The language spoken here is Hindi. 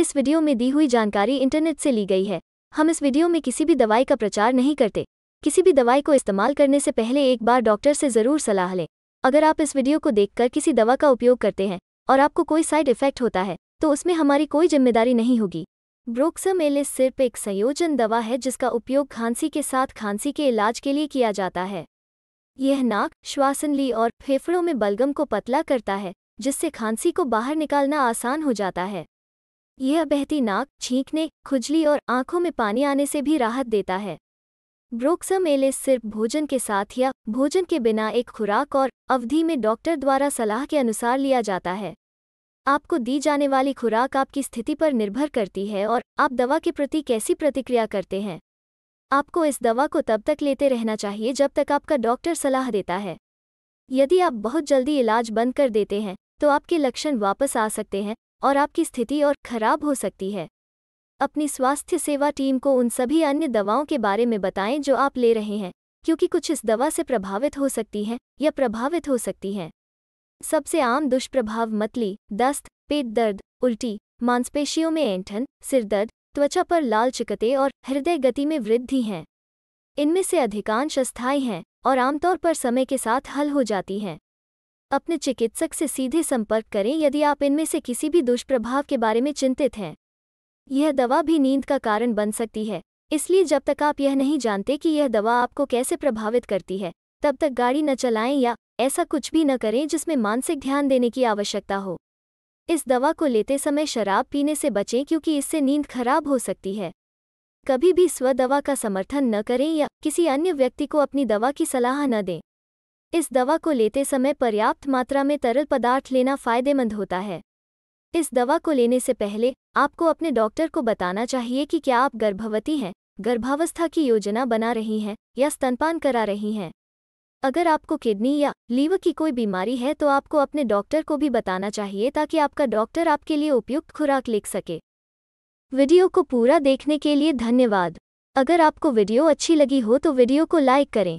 इस वीडियो में दी हुई जानकारी इंटरनेट से ली गई है हम इस वीडियो में किसी भी दवाई का प्रचार नहीं करते किसी भी दवाई को इस्तेमाल करने से पहले एक बार डॉक्टर से ज़रूर सलाह लें अगर आप इस वीडियो को देखकर किसी दवा का उपयोग करते हैं और आपको कोई साइड इफेक्ट होता है तो उसमें हमारी कोई जिम्मेदारी नहीं होगी ब्रोक्सम एलिस सिर्फ एक संयोजन दवा है जिसका उपयोग खांसी के साथ खांसी के इलाज के लिए किया जाता है यह नाक श्वासनली और फेफड़ों में बलगम को पतला करता है जिससे खांसी को बाहर निकालना आसान हो जाता है यह बहती नाक छींकने खुजली और आंखों में पानी आने से भी राहत देता है ब्रोक्सम एलिस सिर्फ भोजन के साथ या भोजन के बिना एक खुराक और अवधि में डॉक्टर द्वारा सलाह के अनुसार लिया जाता है आपको दी जाने वाली खुराक आपकी स्थिति पर निर्भर करती है और आप दवा के प्रति कैसी प्रतिक्रिया करते हैं आपको इस दवा को तब तक लेते रहना चाहिए जब तक आपका डॉक्टर सलाह देता है यदि आप बहुत जल्दी इलाज बंद कर देते हैं तो आपके लक्षण वापस आ सकते हैं और आपकी स्थिति और खराब हो सकती है अपनी स्वास्थ्य सेवा टीम को उन सभी अन्य दवाओं के बारे में बताएं जो आप ले रहे हैं क्योंकि कुछ इस दवा से प्रभावित हो सकती हैं या प्रभावित हो सकती हैं सबसे आम दुष्प्रभाव मतली दस्त पेट दर्द उल्टी मांसपेशियों में ऐंठन सिरदर्द त्वचा पर लाल चिकते और हृदय गति में वृद्धि हैं इनमें से अधिकांश अस्थायी हैं और आमतौर पर समय के साथ हल हो जाती हैं अपने चिकित्सक से सीधे संपर्क करें यदि आप इनमें से किसी भी दुष्प्रभाव के बारे में चिंतित हैं यह दवा भी नींद का कारण बन सकती है इसलिए जब तक आप यह नहीं जानते कि यह दवा आपको कैसे प्रभावित करती है तब तक गाड़ी न चलाएं या ऐसा कुछ भी न करें जिसमें मानसिक ध्यान देने की आवश्यकता हो इस दवा को लेते समय शराब पीने से बचें क्योंकि इससे नींद खराब हो सकती है कभी भी स्व दवा का समर्थन न करें या किसी अन्य व्यक्ति को अपनी दवा की सलाह न दें इस दवा को लेते समय पर्याप्त मात्रा में तरल पदार्थ लेना फायदेमंद होता है इस दवा को लेने से पहले आपको अपने डॉक्टर को बताना चाहिए कि क्या आप गर्भवती हैं गर्भावस्था की योजना बना रही हैं या स्तनपान करा रही हैं अगर आपको किडनी या लीवर की कोई बीमारी है तो आपको अपने डॉक्टर को भी बताना चाहिए ताकि आपका डॉक्टर आपके लिए उपयुक्त खुराक लिख सके वीडियो को पूरा देखने के लिए धन्यवाद अगर आपको वीडियो अच्छी लगी हो तो वीडियो को लाइक करें